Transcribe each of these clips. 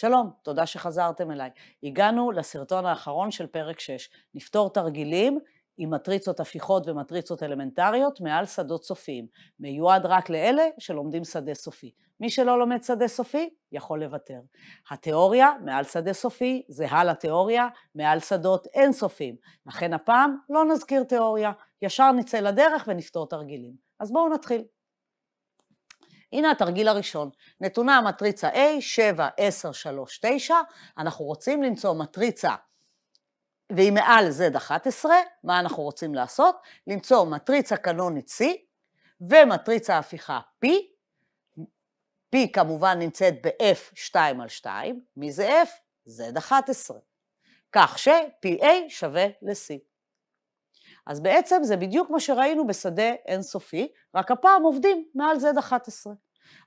שלום, תודה שחזרתם אליי. הגענו לסרטון האחרון של פרק 6, נפתור תרגילים עם מטריצות הפיכות ומטריצות אלמנטריות מעל שדות סופיים, מיועד רק לאלה שלומדים שדה סופי. מי שלא לומד שדה סופי, יכול לוותר. התיאוריה מעל שדה סופי זהה לתיאוריה מעל שדות אינסופיים. לכן הפעם לא נזכיר תיאוריה, ישר נצא לדרך ונפתור תרגילים. אז בואו נתחיל. הנה התרגיל הראשון. נתונה המטריצה A, 7, 10, 3, 9, אנחנו רוצים למצוא מטריצה והיא מעל Z11, מה אנחנו רוצים לעשות? למצוא מטריצה קנונית C ומטריצה הפיכה P, P כמובן נמצאת ב-F2 על 2, מי זה F? Z11, כך ש-PA שווה ל-C. אז בעצם זה בדיוק מה שראינו בשדה אינסופי, רק הפעם עובדים מעל Z11.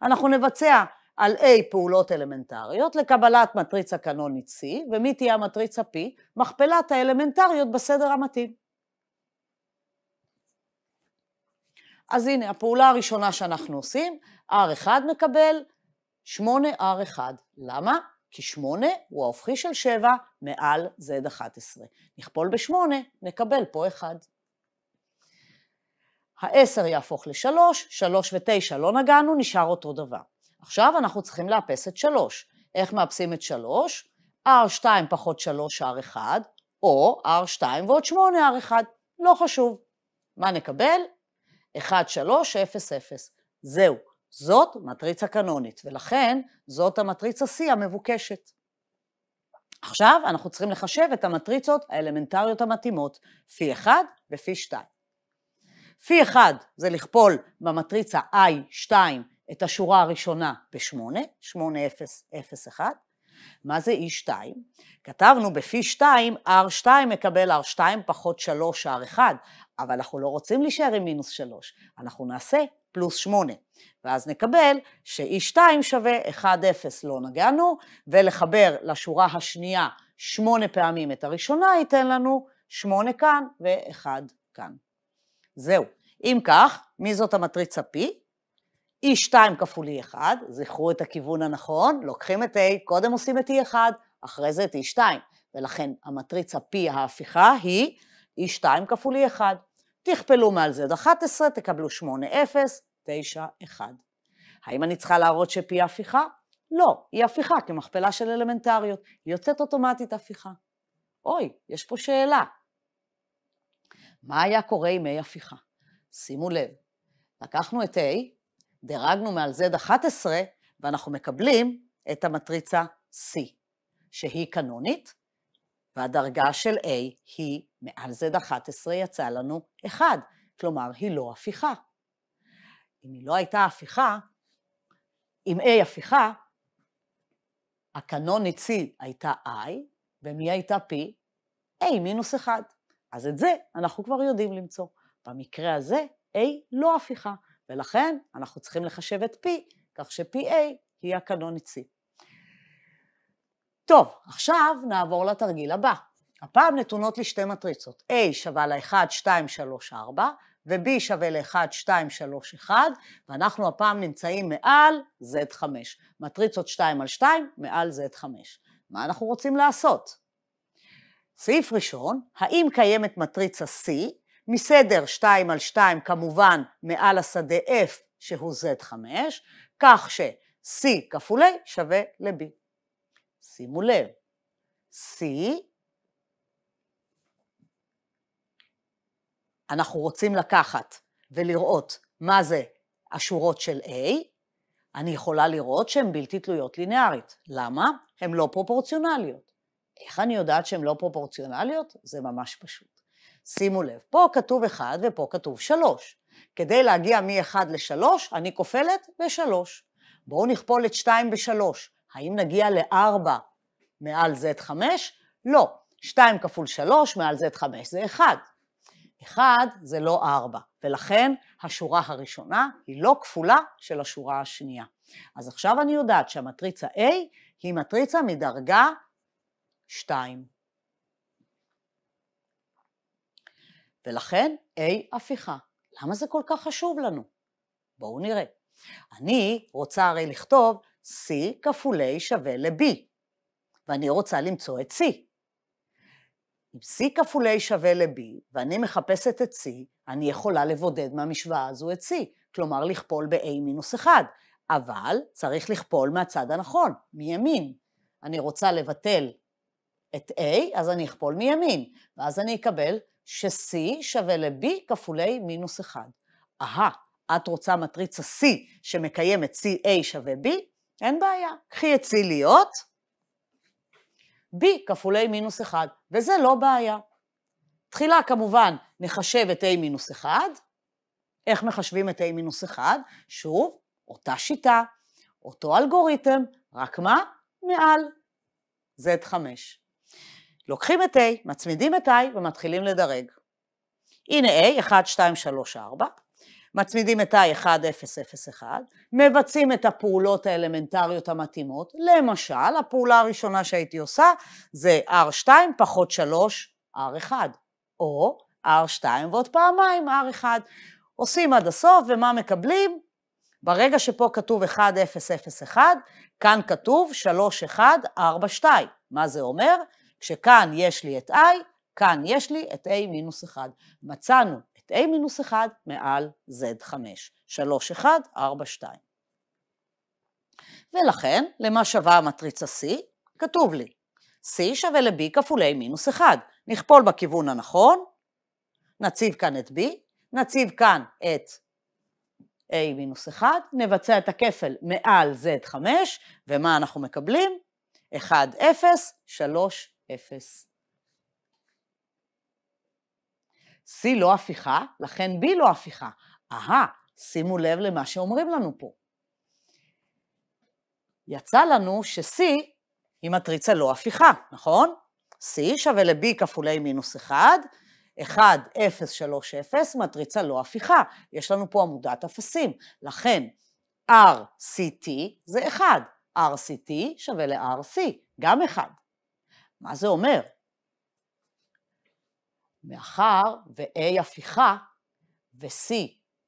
אנחנו נבצע על A פעולות אלמנטריות לקבלת מטריצה קנונית C, ומי תהיה המטריצה P? מכפלת האלמנטריות בסדר המתאים. אז הנה, הפעולה הראשונה שאנחנו עושים, R1 מקבל 8R1. למה? כי 8 הוא ההופכי של 7 מעל Z11. נכפול ב-8, נקבל פה 1. העשר יהפוך לשלוש, שלוש ותשע לא נגענו, נשאר אותו דבר. עכשיו אנחנו צריכים לאפס את שלוש. איך מאפסים את שלוש? R2 פחות 3 R1, או R2 ועוד 8 R1, לא חשוב. מה נקבל? 1, 3, 0, 0. זהו, זאת מטריצה קנונית, ולכן זאת המטריצה C המבוקשת. עכשיו אנחנו צריכים לחשב את המטריצות האלמנטריות המתאימות, פי 1 ופי 2. פי 1 זה לכפול במטריצה I2 את השורה הראשונה ב-8, 8001. מה זה E2? כתבנו בפי 2, R2 מקבל R2 פחות 3 R1, אבל אנחנו לא רוצים להישאר עם מינוס 3, אנחנו נעשה פלוס 8, ואז נקבל ש-E2 שווה 1, 0, לא נגענו, ולחבר לשורה השנייה 8 פעמים את הראשונה ייתן לנו 8 כאן ו-1 כאן. זהו. אם כך, מי זאת המטריצה P? E2 כפול E1, זכרו את הכיוון הנכון, לוקחים את A, קודם עושים את E1, אחרי זה את E2, ולכן המטריצה P ההפיכה היא E2 כפול E1. תכפלו מעל Z11, תקבלו 8, 0, 9, 1. האם אני צריכה להראות ש-P הפיכה? לא, היא הפיכה כמכפלה של אלמנטריות, היא יוצאת אוטומטית הפיכה. אוי, יש פה שאלה, מה היה קורה עם A הפיכה? שימו לב, לקחנו את A, דירגנו מעל Z11, ואנחנו מקבלים את המטריצה C, שהיא קנונית, והדרגה של A היא מעל Z11 יצא לנו 1, כלומר היא לא הפיכה. אם היא לא הייתה הפיכה, אם A הפיכה, הקנונית C הייתה I, ומי הייתה P? A מינוס 1. אז את זה אנחנו כבר יודעים למצוא. במקרה הזה, A לא הפיכה, ולכן אנחנו צריכים לחשב את P, כך ש-PA היא הקנונית C. טוב, עכשיו נעבור לתרגיל הבא. הפעם נתונות לי שתי מטריצות, A שווה ל-1, 2, 3, 4, ו-B שווה ל-1, 2, 3, 1, ואנחנו הפעם נמצאים מעל Z5. מטריצות 2 על 2, מעל Z5. מה אנחנו רוצים לעשות? סעיף ראשון, האם קיימת מטריצה C מסדר 2 על 2 כמובן מעל השדה F שהוא Z5, כך ש-C כפול A שווה ל-B. שימו לב, C, אנחנו רוצים לקחת ולראות מה זה השורות של A, אני יכולה לראות שהן בלתי תלויות לינארית. למה? הן לא פרופורציונליות. איך אני יודעת שהן לא פרופורציונליות? זה ממש פשוט. שימו לב, פה כתוב 1 ופה כתוב 3. כדי להגיע מ-1 ל-3, אני כופלת ב-3. בואו נכפול את 2 ב-3. האם נגיע ל-4 מעל Z5? לא. 2 כפול 3 מעל Z5 זה 1. 1 זה לא 4, ולכן השורה הראשונה היא לא כפולה של השורה השנייה. אז עכשיו אני יודעת שהמטריצה A היא מטריצה מדרגה 2. ולכן A הפיכה. למה זה כל כך חשוב לנו? בואו נראה. אני רוצה הרי לכתוב C כפול A שווה ל-B, ואני רוצה למצוא את C. אם C כפול A שווה ל-B, ואני מחפשת את C, אני יכולה לבודד מהמשוואה הזו את C, כלומר לכפול ב-A מינוס 1, אבל צריך לכפול מהצד הנכון, מימין. אני רוצה לבטל את A, אז אני אכפול מימין, ואז אני אקבל ש-C שווה ל-B כפול A מינוס 1. אהה, את רוצה מטריצה C שמקיימת CA שווה B? אין בעיה, קחי את C להיות B כפול A מינוס 1, וזה לא בעיה. תחילה כמובן נחשב את A מינוס 1. איך מחשבים את A מינוס 1? שוב, אותה שיטה, אותו אלגוריתם, רק מה? מעל. Z5. לוקחים את A, מצמידים את I ומתחילים לדרג. הנה A, 1, 2, 3, 4, מצמידים את I, 1, 0, 0, 1, מבצעים את הפעולות האלמנטריות המתאימות, למשל, הפעולה הראשונה שהייתי עושה זה R2 פחות 3, R1, או R2 ועוד פעמיים R1. עושים עד הסוף, ומה מקבלים? ברגע שפה כתוב 1, 0, 0, 1, כאן כתוב 3, 1, 4, 2. מה זה אומר? כשכאן יש לי את i, כאן יש לי את a מינוס 1. מצאנו את a מינוס 1 מעל z5, 3, 1, 4, 2. ולכן, למה שווה המטריצה C? כתוב לי, C שווה ל-B כפול A מינוס 1. נכפול בכיוון הנכון, נציב כאן את B, נציב כאן את A מינוס 1, נבצע את הכפל מעל Z5, ומה אנחנו מקבלים? 1, 0, 3, אפס. C לא הפיכה, לכן B לא הפיכה. אהה, שימו לב למה שאומרים לנו פה. יצא לנו ש-C היא מטריצה לא הפיכה, נכון? C שווה ל-B כפולי מינוס 1, 1, 0, 3, 0, מטריצה לא הפיכה. יש לנו פה עמודת אפסים. לכן, RCT זה 1, RCT שווה ל-RC, גם 1. מה זה אומר? מאחר ו-A הפיכה ו-C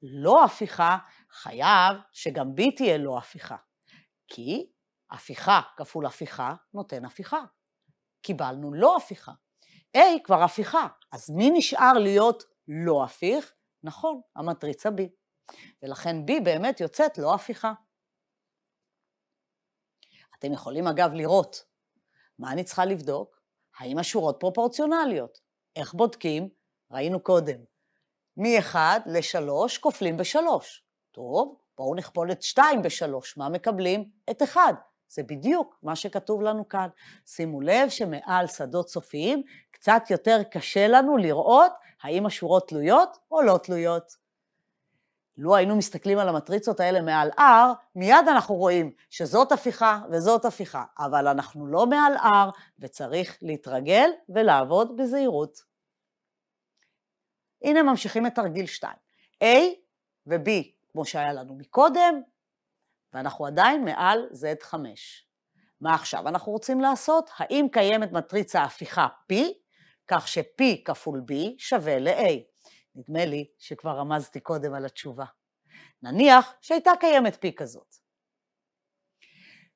לא הפיכה, חייב שגם B תהיה לא הפיכה. כי הפיכה כפול הפיכה נותן הפיכה. קיבלנו לא הפיכה. A כבר הפיכה, אז מי נשאר להיות לא הפיך? נכון, המטריצה B. ולכן B באמת יוצאת לא הפיכה. אתם יכולים אגב לראות מה אני צריכה לבדוק? האם השורות פרופורציונליות? איך בודקים? ראינו קודם. מ-1 ל-3 כופלים ב-3. טוב, בואו נכפול את 2 ב-3, מה מקבלים? את 1. זה בדיוק מה שכתוב לנו כאן. שימו לב שמעל שדות סופיים קצת יותר קשה לנו לראות האם השורות תלויות או לא תלויות. לו היינו מסתכלים על המטריצות האלה מעל R, מיד אנחנו רואים שזאת הפיכה וזאת הפיכה, אבל אנחנו לא מעל R, וצריך להתרגל ולעבוד בזהירות. הנה ממשיכים את תרגיל 2. A ו-B, כמו שהיה לנו מקודם, ואנחנו עדיין מעל Z5. מה עכשיו אנחנו רוצים לעשות? האם קיימת מטריצה הפיכה P, כך ש-P כפול B שווה ל-A. נדמה לי שכבר רמזתי קודם על התשובה. נניח שהייתה קיימת פי כזאת.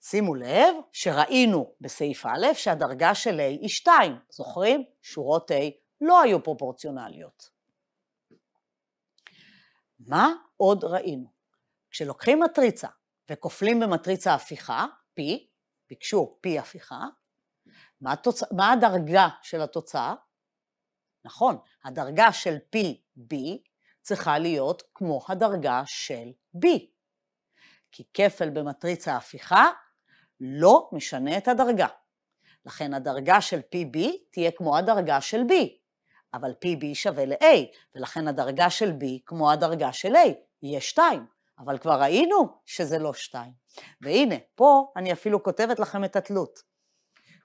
שימו לב שראינו בסעיף א' שהדרגה של A היא 2, זוכרים? שורות A לא היו פרופורציונליות. מה עוד ראינו? כשלוקחים מטריצה וכופלים במטריצה הפיכה, P, ביקשו P הפיכה, מה, התוצ... מה הדרגה של התוצאה? נכון, הדרגה של PB צריכה להיות כמו הדרגה של B. כי כפל במטריצה הפיכה לא משנה את הדרגה. לכן הדרגה של PB תהיה כמו הדרגה של B, אבל PB שווה ל-A, ולכן הדרגה של B כמו הדרגה של A, יהיה 2, אבל כבר ראינו שזה לא 2. והנה, פה אני אפילו כותבת לכם את התלות.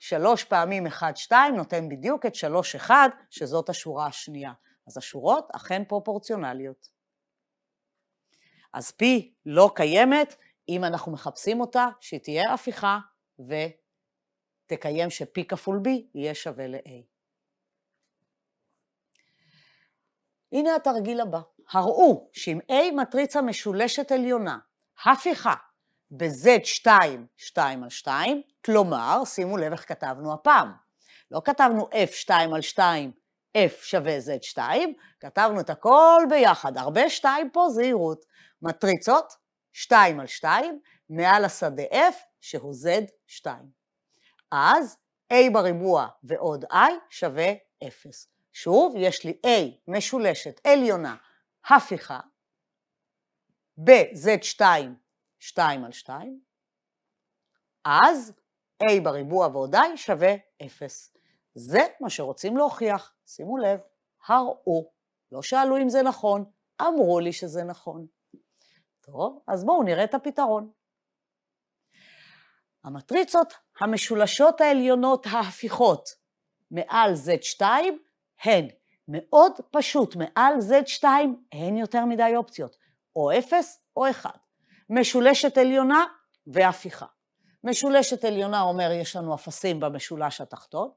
שלוש פעמים אחד שתיים נותן בדיוק את שלוש אחד, שזאת השורה השנייה. אז השורות אכן פרופורציונליות. אז פי לא קיימת, אם אנחנו מחפשים אותה, שהיא תהיה הפיכה ותקיים שפי כפול בי יהיה שווה ל-A. הנה התרגיל הבא. הראו שאם A מטריצה משולשת עליונה, הפיכה ב-Z2, 2 על 2, כלומר, שימו לב איך כתבנו הפעם. לא כתבנו F2 על 2, F שווה Z2, כתבנו את הכל ביחד. הרבה 2 פה זהירות. מטריצות, 2 על 2, מעל השדה F, שהוא Z2. אז A בריבוע ועוד I שווה 0. שוב, יש לי A משולשת עליונה הפיכה, ב-Z2, 2 על 2, אז a בריבוע ועוד i שווה 0. זה מה שרוצים להוכיח. שימו לב, הראו. לא שאלו אם זה נכון, אמרו לי שזה נכון. טוב, אז בואו נראה את הפתרון. המטריצות המשולשות העליונות ההפיכות מעל Z2 הן מאוד פשוט, מעל Z2 אין יותר מדי אופציות, או 0 או 1. משולשת עליונה והפיכה. משולשת עליונה אומר, יש לנו אפסים במשולש התחתון.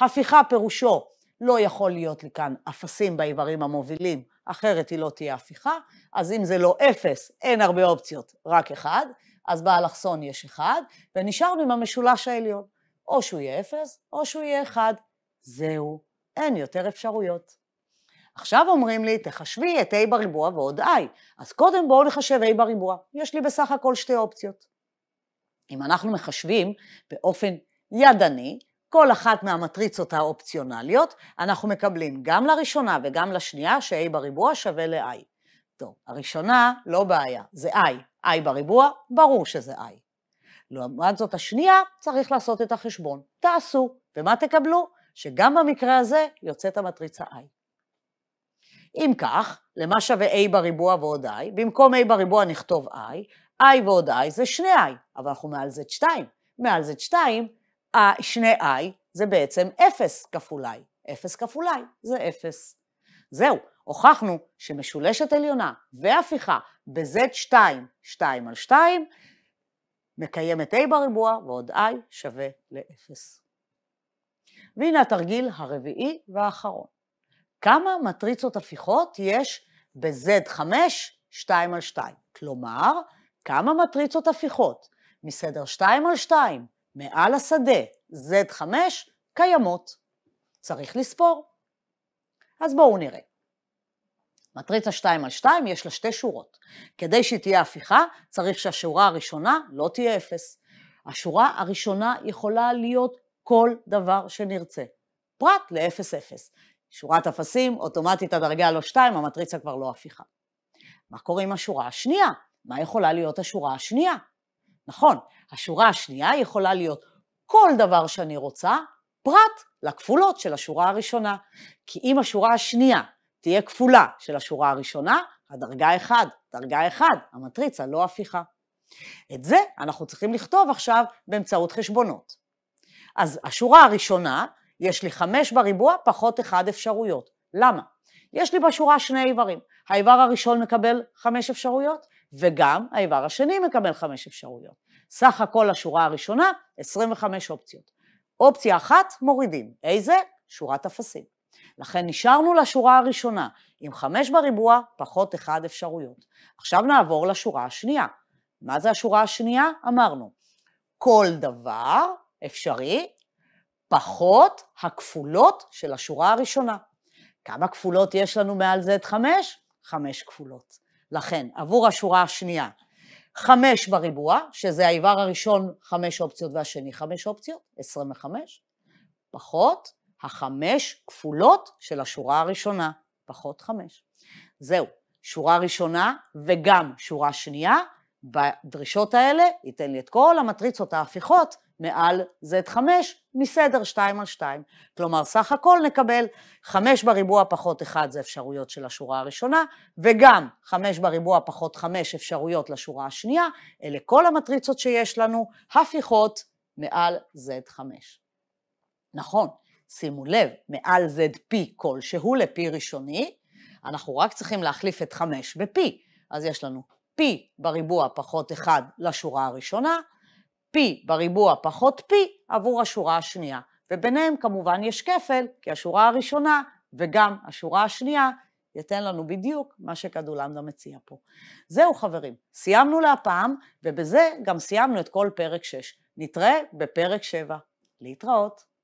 הפיכה פירושו, לא יכול להיות לי כאן אפסים באיברים המובילים, אחרת היא לא תהיה הפיכה, אז אם זה לא אפס, אין הרבה אופציות, רק אחד, אז באלכסון יש אחד, ונשארנו עם המשולש העליון. או שהוא יהיה אפס, או שהוא יהיה אחד. זהו, אין יותר אפשרויות. עכשיו אומרים לי, תחשבי את a בריבוע ועוד i. אז קודם בואו נחשב a בריבוע. יש לי בסך הכל שתי אופציות. אם אנחנו מחשבים באופן ידני, כל אחת מהמטריצות האופציונליות, אנחנו מקבלים גם לראשונה וגם לשנייה ש-a בריבוע שווה ל-i. טוב, הראשונה, לא בעיה, זה i. i בריבוע, ברור שזה i. לעומת זאת השנייה, צריך לעשות את החשבון. תעשו, ומה תקבלו? שגם במקרה הזה יוצאת המטריצה i. אם כך, למה שווה a בריבוע ועוד i? במקום a בריבוע נכתוב i, i ועוד i זה שני i, אבל אנחנו מעל z2. מעל z2, שני i זה בעצם 0 כפול i. 0 כפול i זה 0. זהו, הוכחנו שמשולשת עליונה והפיכה ב-z2, 2 על 2, מקיימת a בריבוע ועוד i שווה ל-0. והנה התרגיל הרביעי והאחרון. כמה מטריצות הפיכות יש ב-Z5, 2 על 2? כלומר, כמה מטריצות הפיכות מסדר 2 על 2 מעל השדה Z5 קיימות. צריך לספור. אז בואו נראה. מטריצה 2 על 2 יש לה שתי שורות. כדי שהיא תהיה הפיכה, צריך שהשורה הראשונה לא תהיה 0. השורה הראשונה יכולה להיות כל דבר שנרצה, פרט ל-0-0. שורת אפסים, אוטומטית הדרגה לא 2, המטריצה כבר לא הפיכה. מה קורה עם השורה השנייה? מה יכולה להיות השורה השנייה? נכון, השורה השנייה יכולה להיות כל דבר שאני רוצה, פרט לכפולות של השורה הראשונה. כי אם השורה השנייה תהיה כפולה של השורה הראשונה, הדרגה 1, דרגה 1, המטריצה לא הפיכה. את זה אנחנו צריכים לכתוב עכשיו באמצעות חשבונות. אז השורה הראשונה, יש לי 5 בריבוע פחות 1 אפשרויות. למה? יש לי בשורה שני איברים. האיבר הראשון מקבל 5 אפשרויות, וגם האיבר השני מקבל חמש אפשרויות. סך הכל השורה הראשונה, 25 אופציות. אופציה אחת, מורידים. איזה? שורת אפסים. לכן נשארנו לשורה הראשונה, עם חמש בריבוע, פחות אחד אפשרויות. עכשיו נעבור לשורה השנייה. מה זה השורה השנייה? אמרנו, כל דבר אפשרי, פחות הכפולות של השורה הראשונה. כמה כפולות יש לנו מעל את חמש? חמש כפולות. לכן, עבור השורה השנייה. חמש בריבוע, שזה האיבר הראשון חמש אופציות והשני חמש אופציות, 25, פחות החמש כפולות של השורה הראשונה, פחות חמש. זהו, שורה ראשונה וגם שורה שנייה, בדרישות האלה ייתן לי את כל המטריצות ההפיכות מעל Z5 מסדר 2 על 2. כלומר, סך הכל נקבל 5 בריבוע פחות 1 זה אפשרויות של השורה הראשונה, וגם 5 בריבוע פחות 5 אפשרויות לשורה השנייה, אלה כל המטריצות שיש לנו, הפיכות מעל Z5. נכון, שימו לב, מעל ZP כלשהו ל-P ראשוני, אנחנו רק צריכים להחליף את 5 ב-P. אז יש לנו P בריבוע פחות 1 לשורה הראשונה, פי בריבוע פחות פי עבור השורה השנייה. וביניהם כמובן יש כפל, כי השורה הראשונה וגם השורה השנייה ייתן לנו בדיוק מה שקדולמדה מציע פה. זהו חברים, סיימנו להפעם, ובזה גם סיימנו את כל פרק 6. נתראה בפרק 7. להתראות.